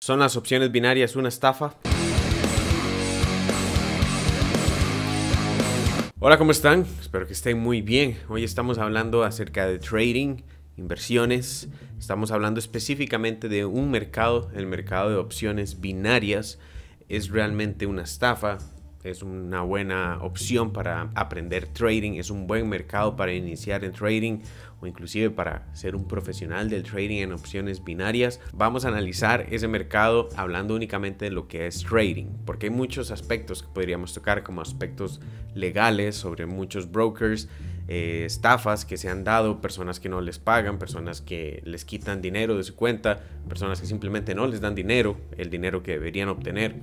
¿Son las opciones binarias una estafa? Hola, ¿cómo están? Espero que estén muy bien. Hoy estamos hablando acerca de trading, inversiones. Estamos hablando específicamente de un mercado, el mercado de opciones binarias. ¿Es realmente una estafa? es una buena opción para aprender trading, es un buen mercado para iniciar en trading o inclusive para ser un profesional del trading en opciones binarias. Vamos a analizar ese mercado hablando únicamente de lo que es trading, porque hay muchos aspectos que podríamos tocar como aspectos legales sobre muchos brokers. Eh, estafas que se han dado, personas que no les pagan, personas que les quitan dinero de su cuenta, personas que simplemente no les dan dinero, el dinero que deberían obtener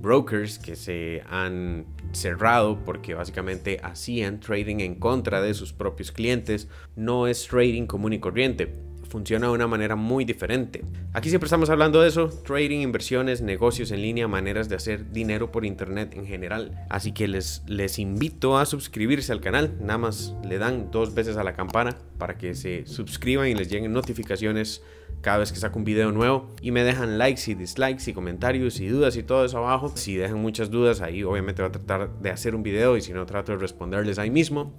brokers que se han cerrado porque básicamente hacían trading en contra de sus propios clientes. No es trading común y corriente. Funciona de una manera muy diferente. Aquí siempre estamos hablando de eso, trading, inversiones, negocios en línea, maneras de hacer dinero por internet en general. Así que les, les invito a suscribirse al canal, nada más le dan dos veces a la campana para que se suscriban y les lleguen notificaciones cada vez que saco un video nuevo y me dejan likes y dislikes y comentarios y dudas y todo eso abajo. Si dejan muchas dudas ahí obviamente voy a tratar de hacer un video y si no trato de responderles ahí mismo.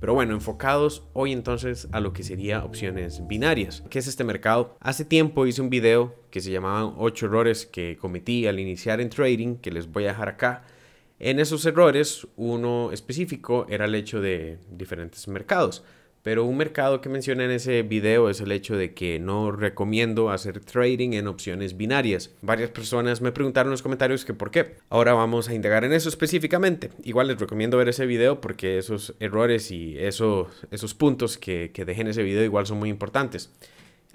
Pero bueno, enfocados hoy entonces a lo que sería opciones binarias. ¿Qué es este mercado? Hace tiempo hice un video que se llamaban 8 errores que cometí al iniciar en trading, que les voy a dejar acá. En esos errores, uno específico era el hecho de diferentes mercados. Pero un mercado que mencioné en ese video es el hecho de que no recomiendo hacer trading en opciones binarias. Varias personas me preguntaron en los comentarios que por qué. Ahora vamos a indagar en eso específicamente. Igual les recomiendo ver ese video porque esos errores y esos, puntos que, que dejé en ese video igual son muy importantes.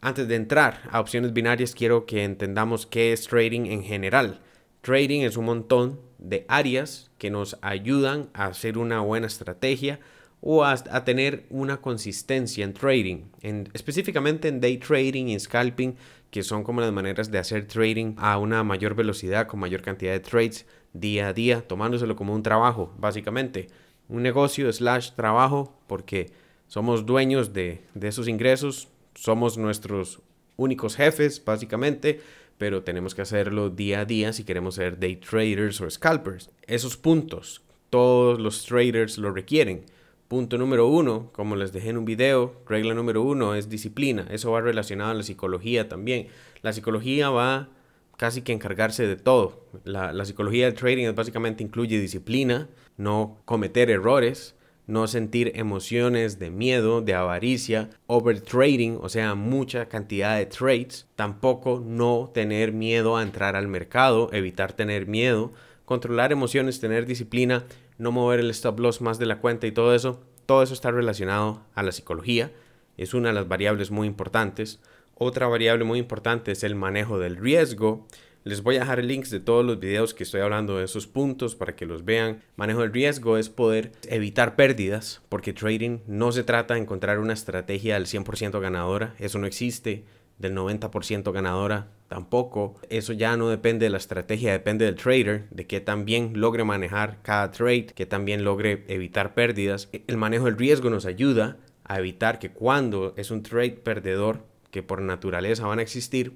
Antes de entrar a opciones binarias quiero que entendamos qué es trading en general. Trading es un montón de áreas que nos ayudan a hacer una buena estrategia o a, tener una consistencia en trading, en, específicamente en day trading y scalping, que son como las maneras de hacer trading a una mayor velocidad, con mayor cantidad de trades día a día, tomándoselo como un trabajo, básicamente, un negocio slash trabajo, porque somos dueños de esos ingresos, somos nuestros únicos jefes, básicamente, pero tenemos que hacerlo día a día si queremos ser day traders o scalpers. Esos puntos, todos los traders lo requieren. Punto número uno, como les dejé en un video, regla número uno es disciplina. Eso va relacionado a la psicología también. La psicología va casi que encargarse de todo. La, psicología del trading básicamente incluye disciplina, no cometer errores, no sentir emociones de miedo, de avaricia, overtrading, o sea, mucha cantidad de trades, tampoco no tener miedo a entrar al mercado, evitar tener miedo, controlar emociones, tener disciplina no mover el stop loss más de la cuenta y todo eso, todo eso está relacionado a la psicología, es una de las variables muy importantes. Otra variable muy importante es el manejo del riesgo. Les voy a dejar links de todos los videos que estoy hablando de esos puntos para que los vean. Manejo del riesgo es poder evitar pérdidas, porque trading no se trata de encontrar una estrategia del 100% ganadora, eso no existe, del 90% ganadora, tampoco. Eso ya no depende de la estrategia, depende del trader, de que también logre manejar cada trade, que también logre evitar pérdidas. El manejo del riesgo nos ayuda a evitar que cuando es un trade perdedor, que por naturaleza van a existir,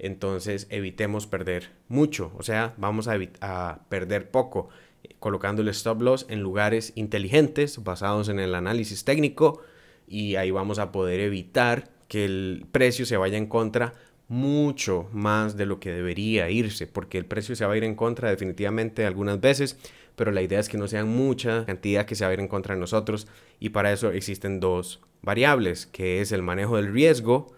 entonces evitemos perder mucho, o sea, vamos a, a perder poco, colocando el stop loss en lugares inteligentes, basados en el análisis técnico, y ahí vamos a poder evitar que el precio se vaya en contra mucho más de lo que debería irse, porque el precio se va a ir en contra definitivamente algunas veces, pero la idea es que no sea mucha cantidad que se va a ir en contra de nosotros y para eso existen dos variables, que es el manejo del riesgo,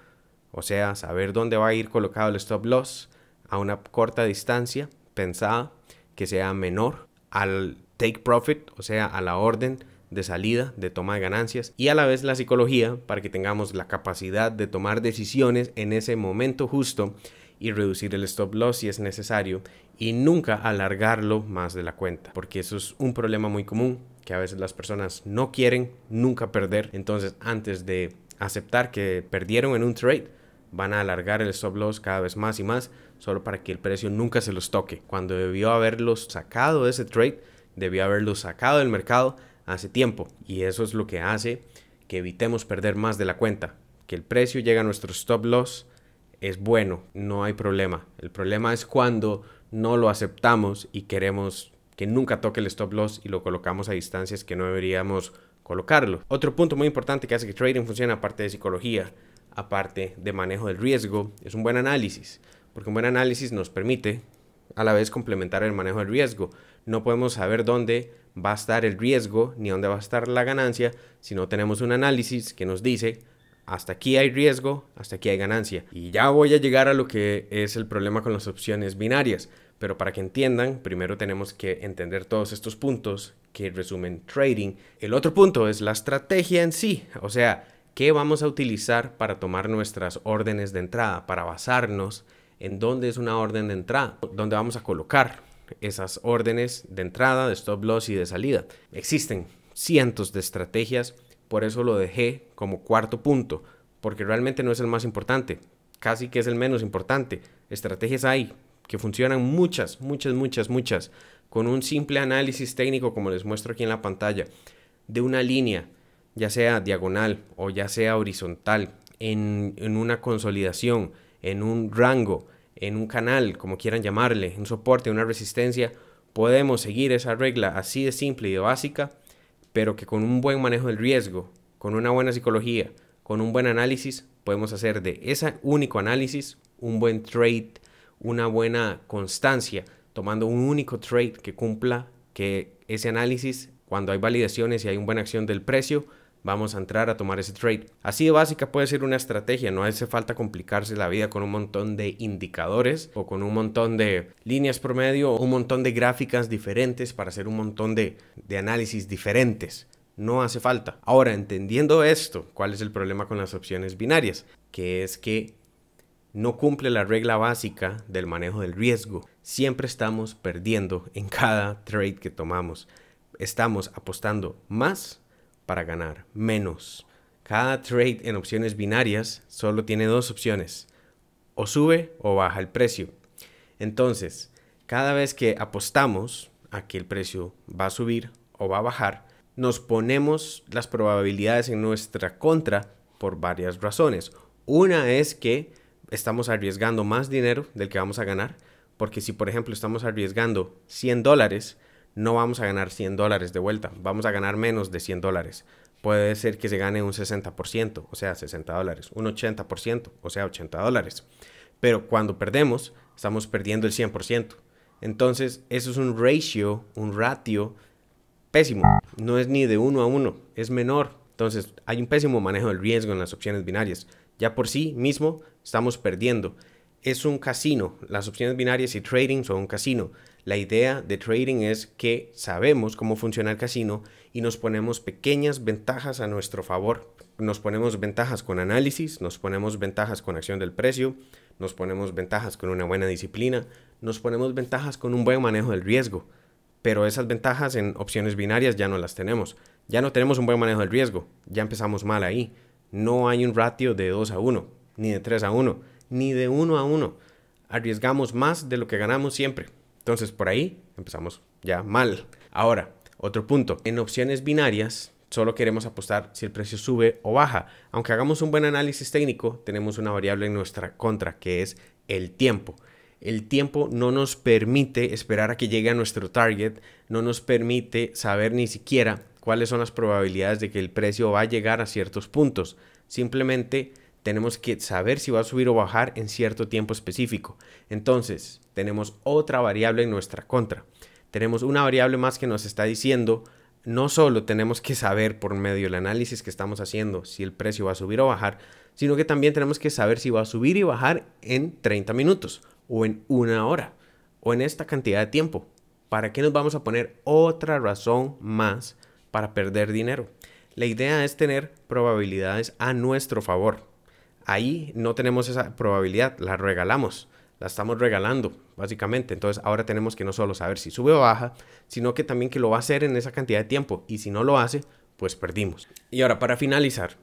o sea, saber dónde va a ir colocado el stop loss a una corta distancia pensada que sea menor al take profit, o sea, a la orden de salida, de toma de ganancias y a la vez la psicología para que tengamos la capacidad de tomar decisiones en ese momento justo y reducir el stop loss si es necesario y nunca alargarlo más de la cuenta, porque eso es un problema muy común que a veces las personas no quieren nunca perder, entonces antes de aceptar que perdieron en un trade, van a alargar el stop loss cada vez más y más solo para que el precio nunca se los toque. Cuando debió haberlos sacado de ese trade, debió haberlos sacado del mercado hace tiempo y eso es lo que hace que evitemos perder más de la cuenta. Que el precio llega a nuestro stop loss es bueno, no hay problema. El problema es cuando no lo aceptamos y queremos que nunca toque el stop loss y lo colocamos a distancias que no deberíamos colocarlo. Otro punto muy importante que hace que trading funcione aparte de psicología, aparte de manejo del riesgo, es un buen análisis, porque un buen análisis nos permite a la vez complementar el manejo del riesgo. No podemos saber dónde va a estar el riesgo ni dónde va a estar la ganancia si no tenemos un análisis que nos dice hasta aquí hay riesgo, hasta aquí hay ganancia. Y ya voy a llegar a lo que es el problema con las opciones binarias. Pero para que entiendan, primero tenemos que entender todos estos puntos que resumen trading. El otro punto es la estrategia en sí, o sea, qué vamos a utilizar para tomar nuestras órdenes de entrada, para basarnos en dónde es una orden de entrada, dónde vamos a colocar esas órdenes de entrada, de stop loss y de salida. Existen cientos de estrategias, por eso lo dejé como cuarto punto, porque realmente no es el más importante, casi que es el menos importante. Estrategias hay que funcionan muchas, muchas, muchas, muchas, con un simple análisis técnico como les muestro aquí en la pantalla, de una línea, ya sea diagonal o ya sea horizontal, en, en una consolidación, en un rango, en un canal, como quieran llamarle, un soporte, una resistencia, podemos seguir esa regla así de simple y de básica, pero que con un buen manejo del riesgo, con una buena psicología, con un buen análisis, podemos hacer de ese único análisis un buen trade, una buena constancia, tomando un único trade que cumpla que ese análisis, cuando hay validaciones y hay una buena acción del precio, vamos a entrar a tomar ese trade. Así de básica puede ser una estrategia, no hace falta complicarse la vida con un montón de indicadores o con un montón de líneas promedio o un montón de gráficas diferentes para hacer un montón de, de análisis diferentes. No hace falta. Ahora, entendiendo esto, ¿cuál es el problema con las opciones binarias? Que es que no cumple la regla básica del manejo del riesgo. Siempre estamos perdiendo en cada trade que tomamos. Estamos apostando más para ganar, menos. Cada trade en opciones binarias solo tiene dos opciones, o sube o baja el precio. Entonces, cada vez que apostamos a que el precio va a subir o va a bajar, nos ponemos las probabilidades en nuestra contra por varias razones. Una es que estamos arriesgando más dinero del que vamos a ganar, porque si por ejemplo estamos arriesgando 100 dólares, no vamos a ganar 100 dólares de vuelta, vamos a ganar menos de 100 dólares. Puede ser que se gane un 60%, o sea, 60 dólares, un 80%, o sea, 80 dólares. Pero cuando perdemos, estamos perdiendo el 100%. Entonces, eso es un ratio, un ratio pésimo. No es ni de uno a uno, es menor. Entonces, hay un pésimo manejo del riesgo en las opciones binarias. Ya por sí mismo, estamos perdiendo es un casino. Las opciones binarias y trading son un casino. La idea de trading es que sabemos cómo funciona el casino y nos ponemos pequeñas ventajas a nuestro favor. Nos ponemos ventajas con análisis, nos ponemos ventajas con acción del precio, nos ponemos ventajas con una buena disciplina, nos ponemos ventajas con un buen manejo del riesgo. Pero esas ventajas en opciones binarias ya no las tenemos. Ya no tenemos un buen manejo del riesgo, ya empezamos mal ahí. No hay un ratio de 2 a 1, ni de 3 a 1 ni de uno a uno. Arriesgamos más de lo que ganamos siempre. Entonces por ahí empezamos ya mal. Ahora, otro punto. En opciones binarias solo queremos apostar si el precio sube o baja. Aunque hagamos un buen análisis técnico, tenemos una variable en nuestra contra, que es el tiempo. El tiempo no nos permite esperar a que llegue a nuestro target, no nos permite saber ni siquiera cuáles son las probabilidades de que el precio va a llegar a ciertos puntos. Simplemente tenemos que saber si va a subir o bajar en cierto tiempo específico. Entonces, tenemos otra variable en nuestra contra. Tenemos una variable más que nos está diciendo, no solo tenemos que saber por medio del análisis que estamos haciendo si el precio va a subir o bajar, sino que también tenemos que saber si va a subir y bajar en 30 minutos o en una hora o en esta cantidad de tiempo. ¿Para qué nos vamos a poner otra razón más para perder dinero? La idea es tener probabilidades a nuestro favor. Ahí no tenemos esa probabilidad, la regalamos, la estamos regalando, básicamente. Entonces ahora tenemos que no solo saber si sube o baja, sino que también que lo va a hacer en esa cantidad de tiempo. Y si no lo hace, pues perdimos. Y ahora, para finalizar,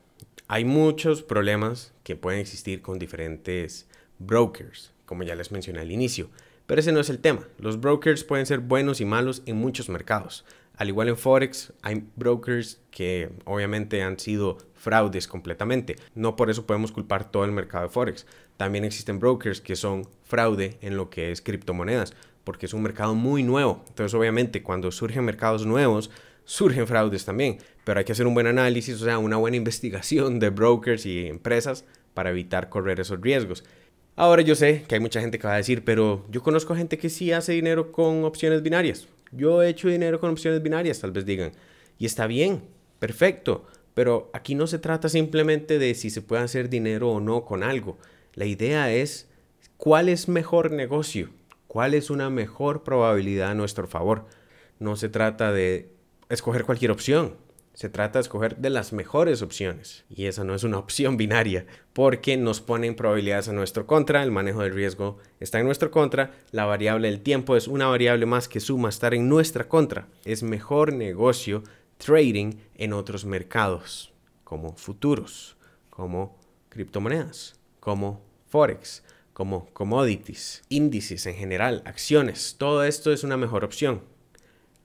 hay muchos problemas que pueden existir con diferentes brokers, como ya les mencioné al inicio. Pero ese no es el tema. Los brokers pueden ser buenos y malos en muchos mercados. Al igual en Forex, hay brokers que obviamente han sido fraudes completamente. No por eso podemos culpar todo el mercado de Forex. También existen brokers que son fraude en lo que es criptomonedas, porque es un mercado muy nuevo. Entonces obviamente cuando surgen mercados nuevos, surgen fraudes también. Pero hay que hacer un buen análisis, o sea, una buena investigación de brokers y empresas para evitar correr esos riesgos. Ahora yo sé que hay mucha gente que va a decir, pero yo conozco gente que sí hace dinero con opciones binarias. Yo he hecho dinero con opciones binarias, tal vez digan. Y está bien, perfecto. Pero aquí no se trata simplemente de si se puede hacer dinero o no con algo. La idea es cuál es mejor negocio, cuál es una mejor probabilidad a nuestro favor. No se trata de escoger cualquier opción. Se trata de escoger de las mejores opciones. Y esa no es una opción binaria, porque nos ponen probabilidades a nuestro contra, el manejo del riesgo está en nuestro contra, la variable del tiempo es una variable más que suma estar en nuestra contra. Es mejor negocio trading en otros mercados, como futuros, como criptomonedas, como forex, como commodities, índices en general, acciones. Todo esto es una mejor opción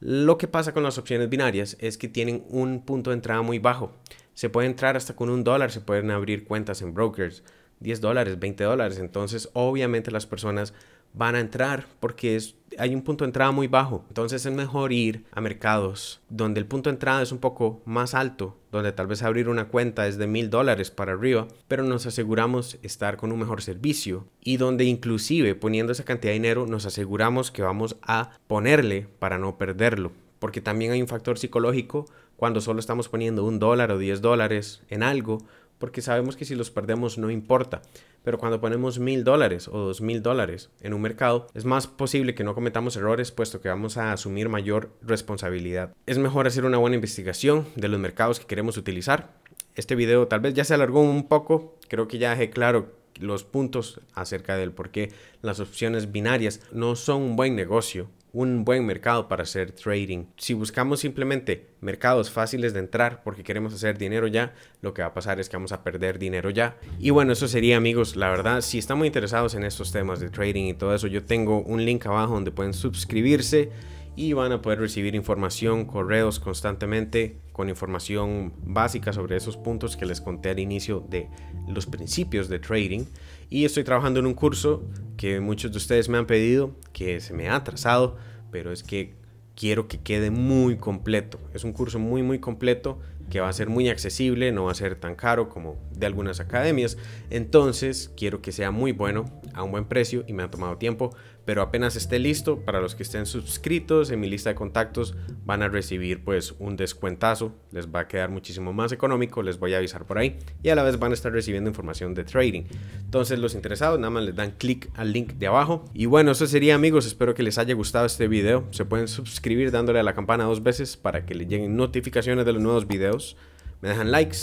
lo que pasa con las opciones binarias es que tienen un punto de entrada muy bajo. Se puede entrar hasta con un dólar, se pueden abrir cuentas en brokers, 10 dólares, 20 dólares. Entonces, obviamente las personas van a entrar porque es hay un punto de entrada muy bajo. Entonces es mejor ir a mercados donde el punto de entrada es un poco más alto, donde tal vez abrir una cuenta es de mil dólares para arriba, pero nos aseguramos estar con un mejor servicio y donde inclusive poniendo esa cantidad de dinero nos aseguramos que vamos a ponerle para no perderlo. Porque también hay un factor psicológico cuando solo estamos poniendo un dólar o diez dólares en algo porque sabemos que si los perdemos no importa. Pero cuando ponemos mil dólares o dos mil dólares en un mercado, es más posible que no cometamos errores puesto que vamos a asumir mayor responsabilidad. Es mejor hacer una buena investigación de los mercados que queremos utilizar. Este video tal vez ya se alargó un poco, creo que ya dejé claro los puntos acerca del por qué las opciones binarias no son un buen negocio un buen mercado para hacer trading. Si buscamos simplemente mercados fáciles de entrar porque queremos hacer dinero ya, lo que va a pasar es que vamos a perder dinero ya. Y bueno, eso sería amigos, la verdad, si están muy interesados en estos temas de trading y todo eso, yo tengo un link abajo donde pueden suscribirse y van a poder recibir información, correos constantemente con información básica sobre esos puntos que les conté al inicio de los principios de trading y estoy trabajando en un curso que muchos de ustedes me han pedido, que se me ha atrasado, pero es que quiero que quede muy completo. Es un curso muy, muy completo que va a ser muy accesible, no va a ser tan caro como de algunas academias. Entonces, quiero que sea muy bueno, a un buen precio y me ha tomado tiempo, pero apenas esté listo, para los que estén suscritos en mi lista de contactos van a recibir pues un descuentazo, les va a quedar muchísimo más económico, les voy a avisar por ahí y a la vez van a estar recibiendo información de trading. Entonces los interesados nada más les dan clic al link de abajo y bueno, eso sería amigos, espero que les haya gustado este video, se pueden suscribir dándole a la campana dos veces para que les lleguen notificaciones de los nuevos videos, me dejan likes,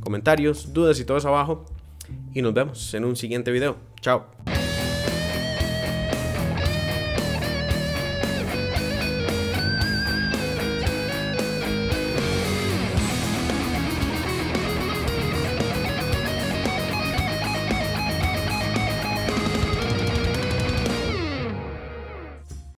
comentarios, dudas y todo eso abajo y nos vemos en un siguiente video, chao.